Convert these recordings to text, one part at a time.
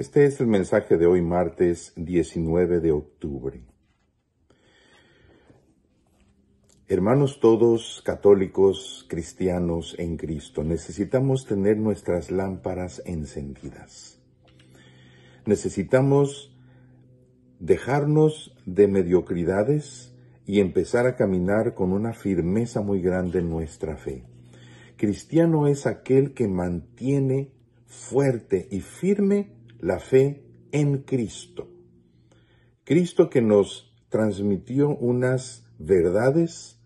Este es el mensaje de hoy martes 19 de octubre. Hermanos todos, católicos, cristianos en Cristo, necesitamos tener nuestras lámparas encendidas. Necesitamos dejarnos de mediocridades y empezar a caminar con una firmeza muy grande en nuestra fe. Cristiano es aquel que mantiene fuerte y firme la fe en Cristo. Cristo que nos transmitió unas verdades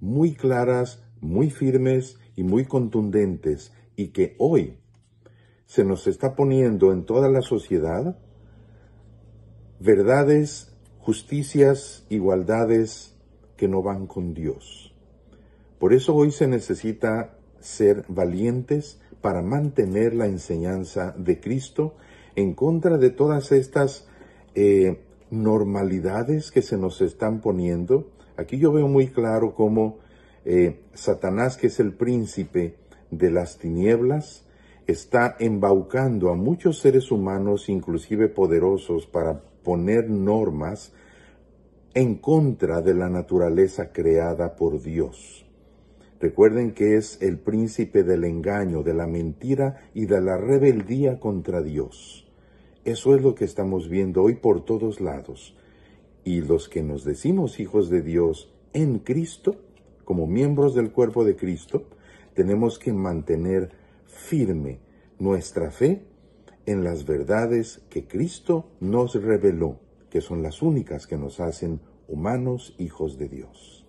muy claras, muy firmes y muy contundentes y que hoy se nos está poniendo en toda la sociedad verdades, justicias, igualdades que no van con Dios. Por eso hoy se necesita ser valientes para mantener la enseñanza de Cristo en contra de todas estas eh, normalidades que se nos están poniendo. Aquí yo veo muy claro cómo eh, Satanás, que es el príncipe de las tinieblas, está embaucando a muchos seres humanos, inclusive poderosos, para poner normas en contra de la naturaleza creada por Dios. Recuerden que es el príncipe del engaño, de la mentira y de la rebeldía contra Dios. Eso es lo que estamos viendo hoy por todos lados. Y los que nos decimos hijos de Dios en Cristo, como miembros del cuerpo de Cristo, tenemos que mantener firme nuestra fe en las verdades que Cristo nos reveló, que son las únicas que nos hacen humanos hijos de Dios.